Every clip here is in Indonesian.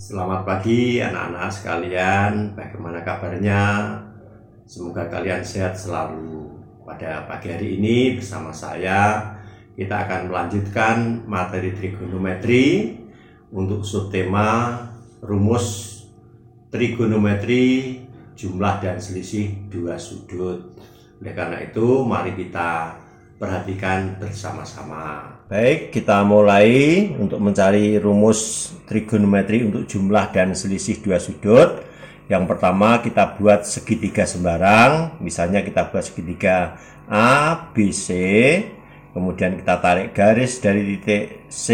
Selamat pagi anak-anak sekalian, bagaimana kabarnya? Semoga kalian sehat selalu. Pada pagi hari ini bersama saya kita akan melanjutkan materi trigonometri untuk subtema rumus trigonometri jumlah dan selisih dua sudut. Oleh karena itu, mari kita perhatikan bersama-sama. Baik, kita mulai untuk mencari rumus trigonometri untuk jumlah dan selisih dua sudut. Yang pertama kita buat segitiga sembarang, misalnya kita buat segitiga ABC. kemudian kita tarik garis dari titik C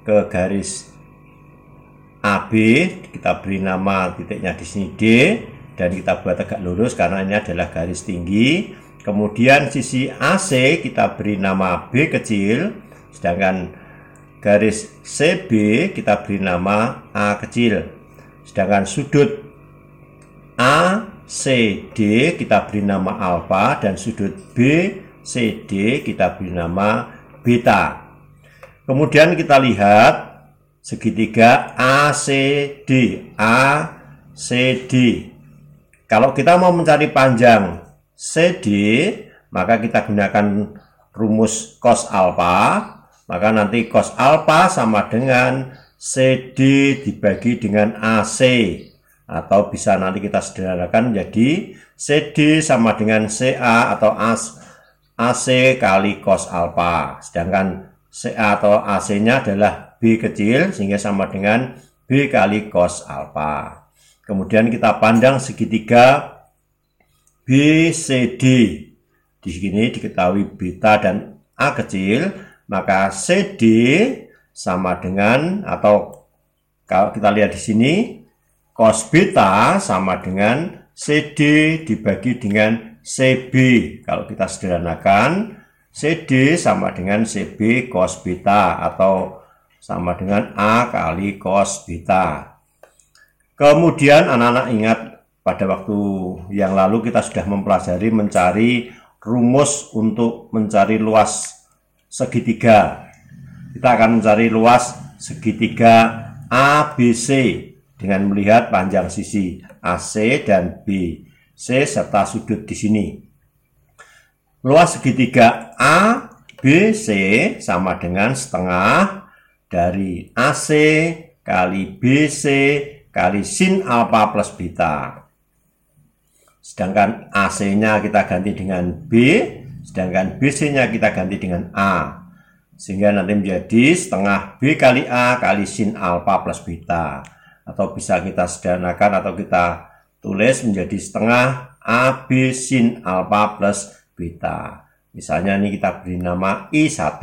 ke garis AB, kita beri nama titiknya di sini D, dan kita buat tegak lurus karena ini adalah garis tinggi Kemudian sisi AC kita beri nama B kecil, sedangkan garis CB kita beri nama A kecil. Sedangkan sudut ACD kita beri nama alfa dan sudut BCD kita beri nama beta. Kemudian kita lihat segitiga ACD ACD. Kalau kita mau mencari panjang CD, maka kita gunakan rumus cos alfa, maka nanti cos alfa sama dengan CD dibagi dengan AC atau bisa nanti kita sederhanakan jadi CD sama dengan CA atau AC kali cos alfa. Sedangkan CA atau AC-nya adalah B kecil sehingga sama dengan B kali cos alfa. Kemudian kita pandang segitiga B C D Di sini diketahui beta dan A kecil, maka C D sama dengan atau kalau kita lihat di sini cos beta sama dengan C D dibagi dengan C B Kalau kita sederhanakan, C D sama dengan C B cos beta atau sama dengan A kali cos beta. Kemudian anak-anak ingat pada waktu yang lalu kita sudah mempelajari mencari rumus untuk mencari luas segitiga. Kita akan mencari luas segitiga ABC dengan melihat panjang sisi AC dan BC serta sudut di sini. Luas segitiga ABC sama dengan setengah dari AC kali BC kali sin alfa plus beta. Sedangkan AC-nya kita ganti dengan B, sedangkan BC-nya kita ganti dengan A. Sehingga nanti menjadi setengah B kali A kali sin alfa plus beta. Atau bisa kita sederhanakan atau kita tulis menjadi setengah AB sin alfa plus beta. Misalnya ini kita beri nama I1.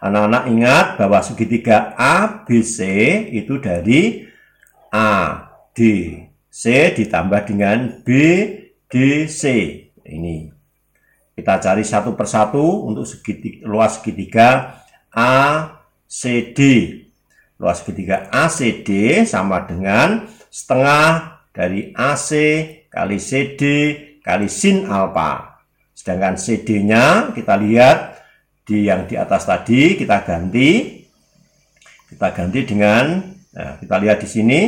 Anak-anak ingat bahwa segitiga ABC itu dari A, D, C ditambah dengan B, D, C. Ini. Kita cari satu persatu untuk segitiga, luas segitiga ACD. Luas segitiga ACD sama dengan setengah dari AC kali CD kali sin alfa. Sedangkan CD-nya kita lihat di yang di atas tadi kita ganti kita ganti dengan nah, kita lihat di sini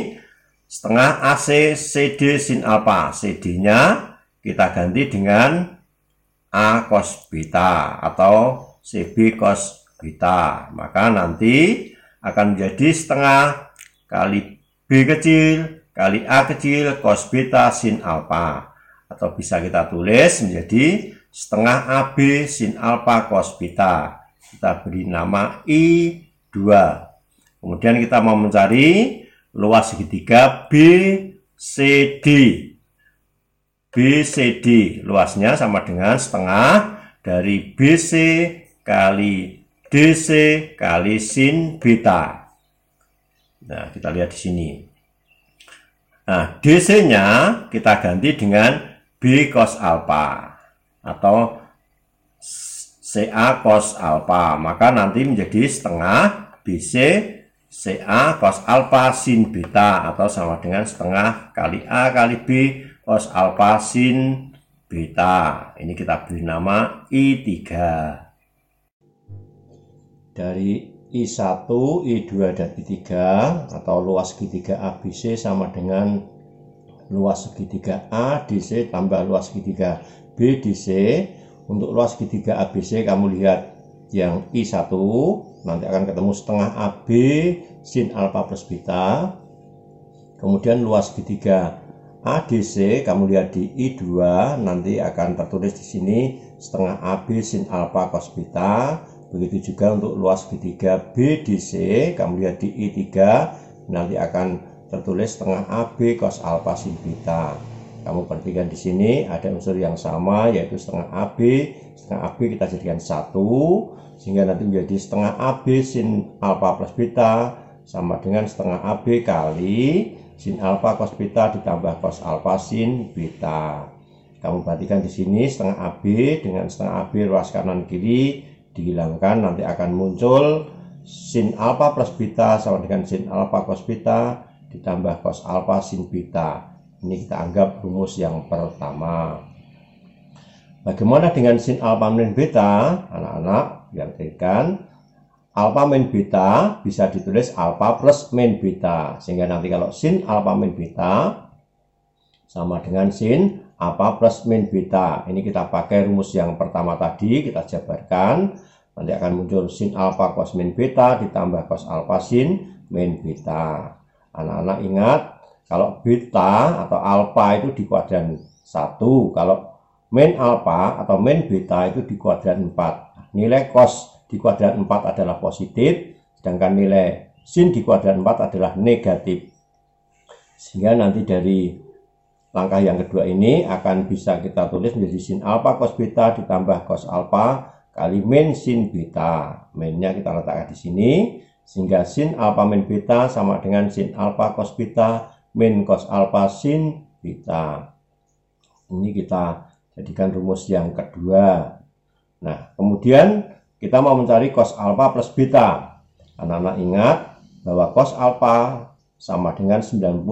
setengah AC CD sin alpha. CD-nya kita ganti dengan A cos beta atau CB cos beta. Maka nanti akan menjadi setengah kali B kecil kali A kecil cos beta sin alpha. Atau bisa kita tulis menjadi setengah AB sin alpha cos beta. Kita beri nama I2. Kemudian kita mau mencari luas segitiga BCD. BCD luasnya sama dengan setengah dari BC kali DC kali sin beta. Nah, kita lihat di sini. Nah, DC-nya kita ganti dengan B cos alpha atau CA cos alpha. Maka nanti menjadi setengah BC CA cos alfa sin beta atau sama dengan setengah kali A kali B cos alfa sin beta. Ini kita beri nama I3. Dari I1, I2 dan I3 atau luas segitiga ABC sama dengan luas segitiga A DC tambah luas segitiga B DC. Untuk luas segitiga ABC kamu lihat yang I1 nanti akan ketemu setengah AB sin alfa plus beta kemudian luas B3 ADC kamu lihat di I2 nanti akan tertulis di sini setengah AB sin alfa cos beta begitu juga untuk luas B3 BDC kamu lihat di I3 nanti akan tertulis setengah AB cos alfa sin beta kamu perhatikan di sini ada unsur yang sama yaitu setengah AB setengah AB kita jadikan satu sehingga nanti menjadi setengah AB sin alfa plus beta sama dengan setengah AB kali sin alfa cos beta ditambah cos alfa sin beta. Kamu perhatikan di sini setengah AB dengan setengah AB ruas kanan kiri dihilangkan nanti akan muncul sin alfa plus beta sama dengan sin alfa cos beta ditambah cos alfa sin beta. Ini kita anggap rumus yang pertama. Bagaimana dengan sin alpha min beta, anak-anak? Perhatikan, alpha min beta bisa ditulis alpha plus min beta. Sehingga nanti kalau sin alpha min beta sama dengan sin alpha plus min beta. Ini kita pakai rumus yang pertama tadi, kita jabarkan. Nanti akan muncul sin alpha cos min beta ditambah cos alpha sin min beta. Anak-anak ingat, kalau beta atau alpha itu di kuadran 1, kalau Main alfa atau main beta itu di kuadran 4. Nilai cos di kuadran 4 adalah positif, sedangkan nilai sin di kuadran 4 adalah negatif. Sehingga nanti dari langkah yang kedua ini akan bisa kita tulis menjadi sin alfa cos beta ditambah cos alfa kali min sin beta. Minnya kita letakkan di sini sehingga sin alfa min beta sama dengan sin alfa cos beta min cos alfa sin beta. Ini kita Jadikan rumus yang kedua. Nah, kemudian kita mau mencari cos alfa plus beta. Anak-anak ingat bahwa cos alfa sama dengan 90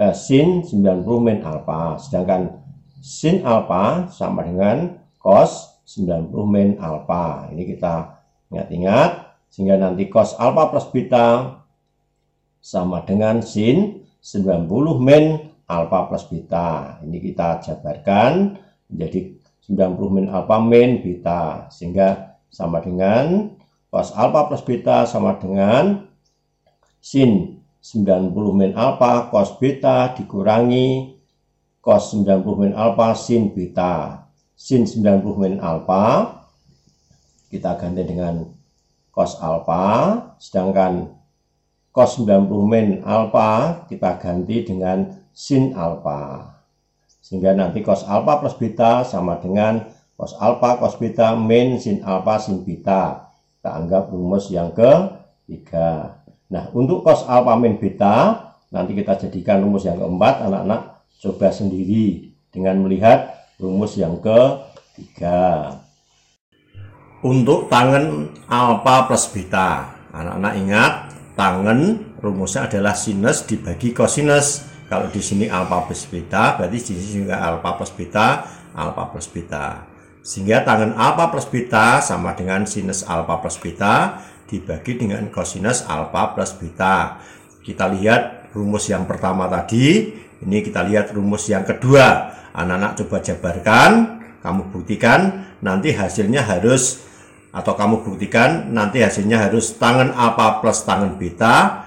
eh, sin 90 min alfa. Sedangkan sin alfa sama dengan cos 90 min alfa. Ini kita ingat-ingat sehingga nanti cos alfa plus beta sama dengan sin 90 min alfa plus beta. Ini kita jabarkan menjadi 90 min alfa min beta. Sehingga sama dengan cos alfa plus beta sama dengan sin 90 min alfa cos beta dikurangi cos 90 min alfa sin beta. Sin 90 min alfa kita ganti dengan cos alfa, sedangkan cos 90 min alfa kita ganti dengan sin alfa. Sehingga nanti cos alfa plus beta sama dengan cos alfa cos beta min sin alfa sin beta. Kita anggap rumus yang ke ketiga. Nah, untuk cos alfa min beta nanti kita jadikan rumus yang keempat anak-anak coba sendiri dengan melihat rumus yang ke ketiga. Untuk tangan alfa plus beta, anak-anak ingat tangen rumusnya adalah sinus dibagi kosinus. Kalau di sini alfa plus beta, berarti di sini juga alfa plus beta, alfa plus beta. Sehingga tangan alfa plus beta sama dengan sinus alfa plus beta dibagi dengan kosinus alfa plus beta. Kita lihat rumus yang pertama tadi, ini kita lihat rumus yang kedua. Anak-anak coba jabarkan, kamu buktikan, nanti hasilnya harus atau kamu buktikan nanti hasilnya harus tangan alfa plus tangan beta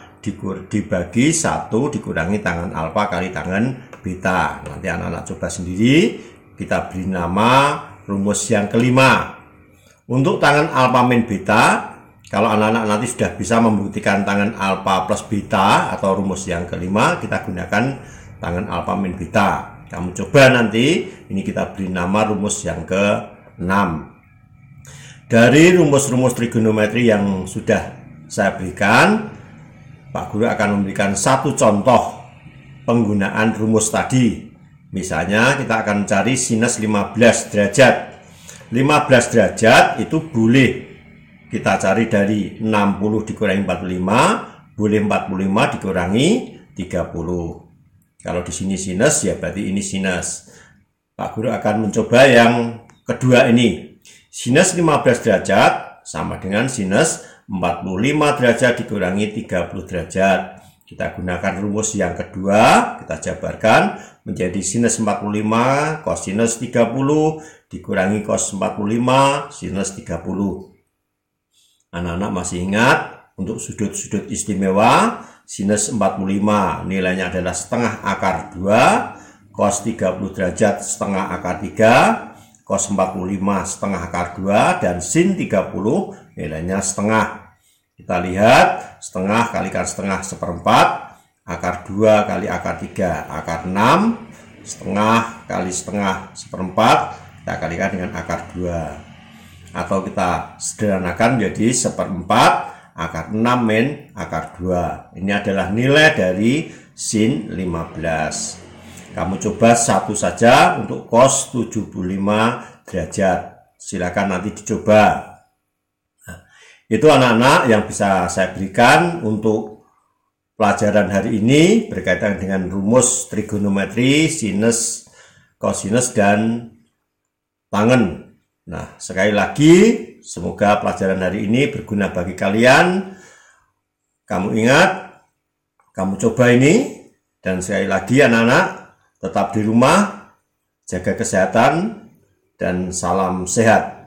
dibagi satu dikurangi tangan alfa kali tangan beta nanti anak-anak coba sendiri kita beri nama rumus yang kelima untuk tangan alfa min beta kalau anak-anak nanti sudah bisa membuktikan tangan alfa plus beta atau rumus yang kelima kita gunakan tangan alfa min beta kamu coba nanti ini kita beri nama rumus yang ke 6 dari rumus-rumus trigonometri yang sudah saya berikan, Pak Guru akan memberikan satu contoh penggunaan rumus tadi. Misalnya kita akan cari sinus 15 derajat. 15 derajat itu boleh kita cari dari 60 dikurangi 45, boleh 45 dikurangi 30. Kalau di sini sinus ya berarti ini sinus. Pak Guru akan mencoba yang kedua ini, Sinus 15 derajat sama dengan sinus 45 derajat dikurangi 30 derajat. Kita gunakan rumus yang kedua, kita jabarkan menjadi sinus 45 kosinus 30 dikurangi cos 45 sinus 30. Anak-anak masih ingat untuk sudut-sudut istimewa sinus 45 nilainya adalah setengah akar 2 cos 30 derajat setengah akar 3 cos 45 setengah akar 2 dan sin 30 nilainya setengah. Kita lihat setengah kalikan setengah seperempat akar 2 kali akar 3 akar 6 setengah kali setengah seperempat kita kalikan dengan akar 2 atau kita sederhanakan jadi seperempat akar 6 min akar 2 ini adalah nilai dari sin 15 kamu coba satu saja untuk kos 75 derajat. Silakan nanti dicoba. Nah, itu anak-anak yang bisa saya berikan untuk pelajaran hari ini berkaitan dengan rumus trigonometri, sinus, kosinus, dan tangen. Nah, sekali lagi, semoga pelajaran hari ini berguna bagi kalian. Kamu ingat, kamu coba ini, dan sekali lagi anak-anak, Tetap di rumah, jaga kesehatan, dan salam sehat.